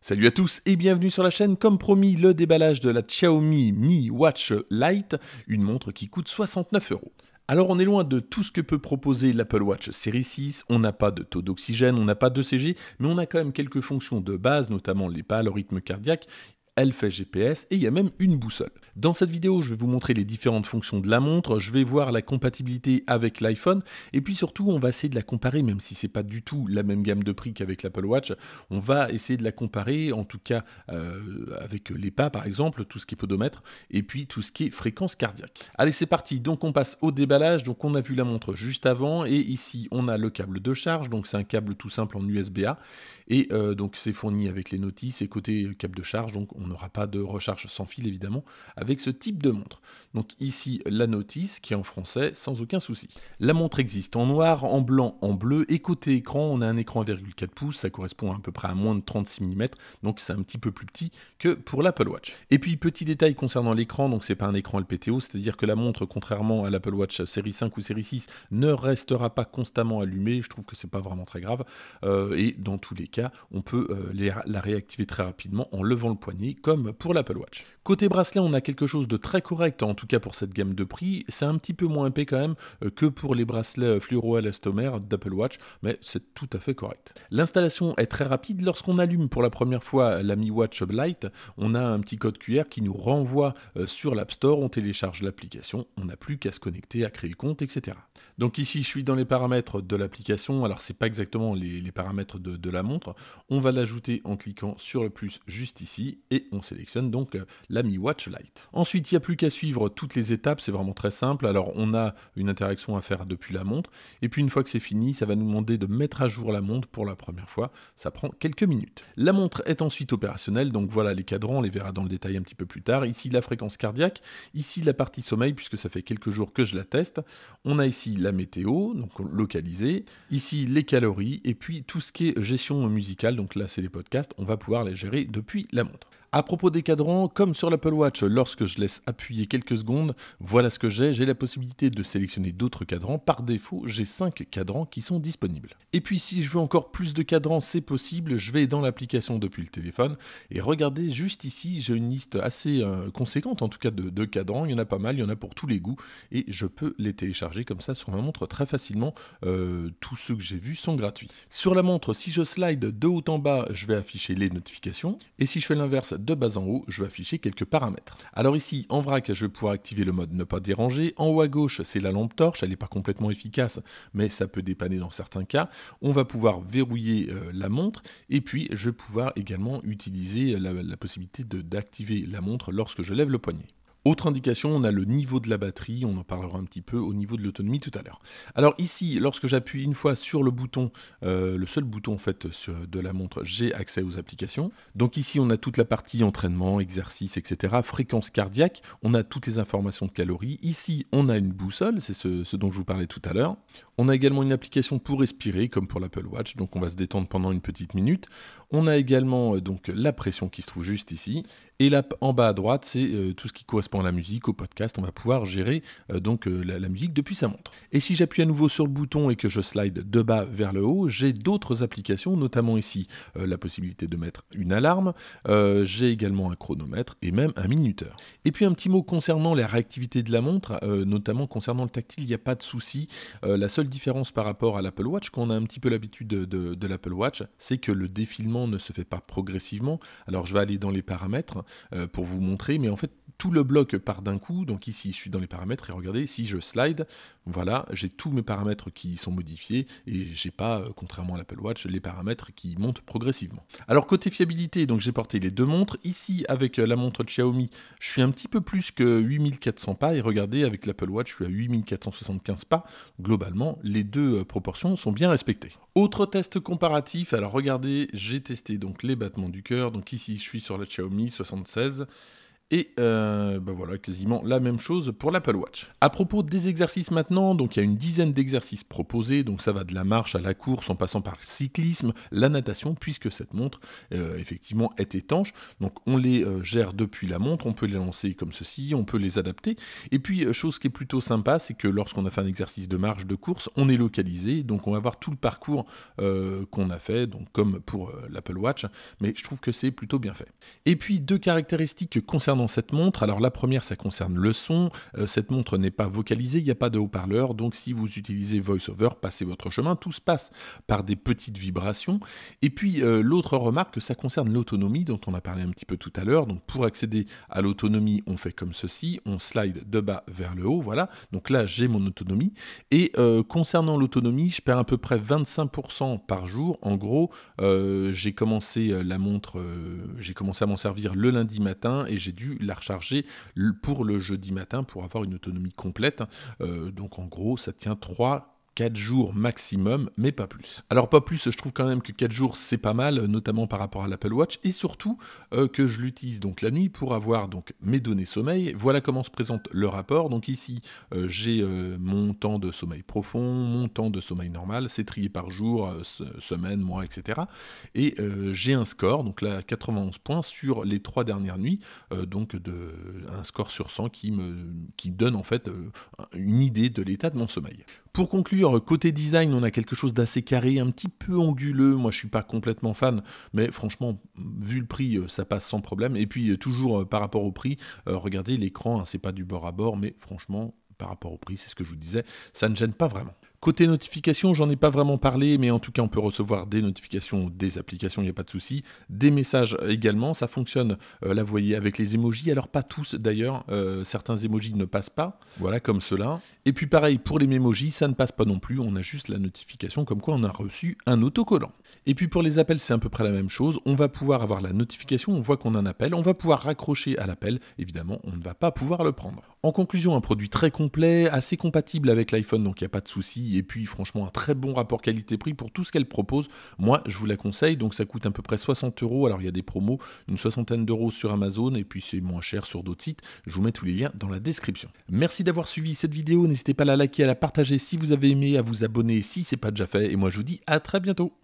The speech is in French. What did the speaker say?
Salut à tous et bienvenue sur la chaîne. Comme promis, le déballage de la Xiaomi Mi Watch Lite, une montre qui coûte 69 euros. Alors on est loin de tout ce que peut proposer l'Apple Watch Series 6, on n'a pas de taux d'oxygène, on n'a pas de CG, mais on a quand même quelques fonctions de base, notamment les pas, le rythme cardiaque, elle fait GPS et il y a même une boussole. Dans cette vidéo, je vais vous montrer les différentes fonctions de la montre, je vais voir la compatibilité avec l'iPhone et puis surtout, on va essayer de la comparer même si c'est pas du tout la même gamme de prix qu'avec l'Apple Watch. On va essayer de la comparer en tout cas euh, avec les pas par exemple, tout ce qui est podomètre et puis tout ce qui est fréquence cardiaque. Allez, c'est parti. Donc on passe au déballage. Donc on a vu la montre juste avant et ici on a le câble de charge. Donc c'est un câble tout simple en USB-A et euh, donc c'est fourni avec les notices et côté euh, câble de charge donc on n'aura pas de recharge sans fil évidemment avec ce type de montre. Donc ici la notice qui est en français sans aucun souci. La montre existe en noir, en blanc, en bleu et côté écran on a un écran 1,4 pouces, ça correspond à, peu près à moins de 36 mm donc c'est un petit peu plus petit que pour l'Apple Watch. Et puis petit détail concernant l'écran, donc c'est pas un écran LPTO, c'est-à-dire que la montre contrairement à l'Apple Watch série 5 ou série 6 ne restera pas constamment allumée, je trouve que c'est pas vraiment très grave euh, et dans tous les cas on peut euh, la réactiver très rapidement en levant le poignet comme pour l'Apple Watch. Côté bracelet, on a quelque chose de très correct, en tout cas pour cette gamme de prix. C'est un petit peu moins épais quand même euh, que pour les bracelets euh, fluoroélastomères d'Apple Watch, mais c'est tout à fait correct. L'installation est très rapide. Lorsqu'on allume pour la première fois la Mi Watch Lite, on a un petit code QR qui nous renvoie euh, sur l'App Store, on télécharge l'application, on n'a plus qu'à se connecter, à créer le compte, etc. Donc ici, je suis dans les paramètres de l'application, alors c'est pas exactement les, paramètres de, de la montre, on va l'ajouter en cliquant sur le plus juste ici, et on sélectionne donc euh, la Mi Watch Lite. Ensuite, il n'y a plus qu'à suivre toutes les étapes, c'est vraiment très simple. Alors on a une interaction à faire depuis la montre, et puis une fois que c'est fini, ça va nous demander de mettre à jour la montre pour la première fois, ça prend quelques minutes. La montre est ensuite opérationnelle, donc voilà les cadrans, on les verra dans le détail un petit peu plus tard. Ici la fréquence cardiaque, ici la partie sommeil, puisque ça fait quelques jours que je la teste. On a ici la météo, donc localisée, ici les calories, et puis tout ce qui est gestion musicale, donc là c'est les podcasts, on va pouvoir les gérer depuis la montre. À propos des cadrans, comme sur l'Apple Watch, lorsque je laisse appuyer quelques secondes, voilà ce que j'ai. J'ai la possibilité de sélectionner d'autres cadrans. Par défaut, j'ai 5 cadrans qui sont disponibles. Et puis si je veux encore plus de cadrans, c'est possible. Je vais dans l'application depuis le téléphone et regardez juste ici, j'ai une liste assez euh, conséquente en tout cas de, cadrans. Il y en a pas mal, il y en a pour tous les goûts et je peux les télécharger comme ça sur ma montre très facilement. Euh, tous ceux que j'ai vus sont gratuits. Sur la montre, si je slide de haut en bas, je vais afficher les notifications et si je fais l'inverse, de bas en haut, je vais afficher quelques paramètres. Alors ici, en vrac, je vais pouvoir activer le mode ne pas déranger. En haut à gauche, c'est la lampe torche, elle n'est pas complètement efficace, mais ça peut dépanner dans certains cas. On va pouvoir verrouiller euh, la montre, et puis je vais pouvoir également utiliser la, la possibilité d'activer la montre lorsque je lève le poignet. Autre indication, on a le niveau de la batterie, on en parlera un petit peu au niveau de l'autonomie tout à l'heure. Alors ici, lorsque j'appuie une fois sur le bouton, euh, le seul bouton en fait de la montre, j'ai accès aux applications. Donc ici, on a toute la partie entraînement, exercice, etc. Fréquence cardiaque, on a toutes les informations de calories. Ici, on a une boussole, c'est ce dont je vous parlais tout à l'heure. On a également une application pour respirer, comme pour l'Apple Watch, donc on va se détendre pendant une petite minute. On a également euh, donc la pression qui se trouve juste ici. Et là, en bas à droite, c'est euh, tout ce qui correspond à la musique, au podcast. On va pouvoir gérer euh, donc la, musique depuis sa montre. Et si j'appuie à nouveau sur le bouton et que je slide de bas vers le haut, j'ai d'autres applications, notamment ici la possibilité de mettre une alarme. j'ai également un chronomètre et même un minuteur. Et puis un petit mot concernant la réactivité de la montre, notamment concernant le tactile, il n'y a pas de souci. la seule différence par rapport à l'Apple Watch, qu'on a un petit peu l'habitude de, l'Apple Watch, c'est que le défilement ne se fait pas progressivement. Alors je vais aller dans les paramètres euh, pour vous montrer, mais en fait tout le bloc part d'un coup. Donc ici je suis dans les paramètres et regardez, si je slide, voilà, j'ai tous mes paramètres qui sont modifiés et j'ai pas, euh, contrairement à l'Apple Watch, les paramètres qui montent progressivement. Alors côté fiabilité, donc j'ai porté les deux montres. Ici avec euh, la montre de Xiaomi, je suis un petit peu plus que 8400 pas et regardez avec l'Apple Watch, je suis à 8475 pas. Globalement, les deux euh, proportions sont bien respectées. Autre test comparatif, alors regardez, j'ai testé donc les battements du cœur, donc ici je suis sur la Xiaomi 76, et ben voilà, quasiment la même chose pour l'Apple Watch. À propos des exercices maintenant, donc il y a une dizaine d'exercices proposés, donc ça va de la marche à la course en passant par le cyclisme, la natation, puisque cette montre euh, effectivement est étanche. Donc on les euh, gère depuis la montre, on peut les lancer comme ceci, on peut les adapter. Et puis chose qui est plutôt sympa, c'est que lorsqu'on a fait un exercice de marche, de course, on est localisé, donc on va voir tout le parcours qu'on a fait, donc comme pour l'Apple Watch, mais je trouve que c'est plutôt bien fait. Et puis deux caractéristiques concernant cette montre, alors la première, ça concerne le son. Euh, cette montre n'est pas vocalisée, il n'y a pas de haut-parleur. Donc, si vous utilisez VoiceOver, passez votre chemin. Tout se passe par des petites vibrations. Et puis, euh, l'autre remarque, ça concerne l'autonomie, dont on a parlé un petit peu tout à l'heure. Donc, pour accéder à l'autonomie, on fait comme ceci. On slide de bas vers le haut. Voilà. Donc là, j'ai mon autonomie. Et euh, concernant l'autonomie, je perds à peu près 25% par jour. En gros, j'ai commencé la montre, j'ai commencé à m'en servir le lundi matin et j'ai dû la recharger pour le jeudi matin pour avoir une autonomie complète. Hein. Euh, donc en gros, ça tient 3 4 jours maximum, mais pas plus. Alors pas plus, je trouve quand même que 4 jours c'est pas mal, notamment par rapport à l'Apple Watch, et surtout euh, que je l'utilise donc la nuit pour avoir donc mes données sommeil. Voilà comment se présente le rapport. Donc ici euh, j'ai euh, mon temps de sommeil profond, mon temps de sommeil normal, c'est trié par jour, semaine, mois, etc. Et j'ai un score, donc là 91 points sur les trois dernières nuits, donc de, un score sur 100 qui me qui donne en fait une idée de l'état de mon sommeil. Pour conclure, côté design, on a quelque chose d'assez carré, un petit peu anguleux. Moi, je suis pas complètement fan, mais franchement, vu le prix, euh, ça passe sans problème. Et puis, euh, toujours euh, par rapport au prix, regardez l'écran, hein, c'est pas du bord à bord, mais franchement, par rapport au prix, c'est ce que je vous disais, ça ne gêne pas vraiment. Côté notification, j'en ai pas vraiment parlé, mais en tout cas, on peut recevoir des notifications des applications, il n'y a pas de souci. Des messages également, ça fonctionne, euh, là vous voyez, avec les emojis. Alors, pas tous d'ailleurs, euh, certains emojis ne passent pas, voilà, comme cela. Et puis, pareil, pour les mémojis, ça ne passe pas non plus, on a juste la notification comme quoi on a reçu un autocollant. Et puis, pour les appels, c'est à peu près la même chose. On va pouvoir avoir la notification, on voit qu'on a un appel, on va pouvoir raccrocher à l'appel. Évidemment, on ne va pas pouvoir le prendre. En conclusion, un produit très complet, assez compatible avec l'iPhone, donc il n'y a pas de souci et puis franchement un très bon rapport qualité-prix pour tout ce qu'elle propose. Moi, je vous la conseille. Donc ça coûte à peu près 60 euros. Alors il y a des promos, une soixantaine d'euros sur Amazon et puis c'est moins cher sur d'autres sites. Je vous mets tous les liens dans la description. Merci d'avoir suivi cette vidéo. N'hésitez pas à la liker, à la partager si vous avez aimé, à vous abonner si c'est pas déjà fait. Et moi, je vous dis à très bientôt.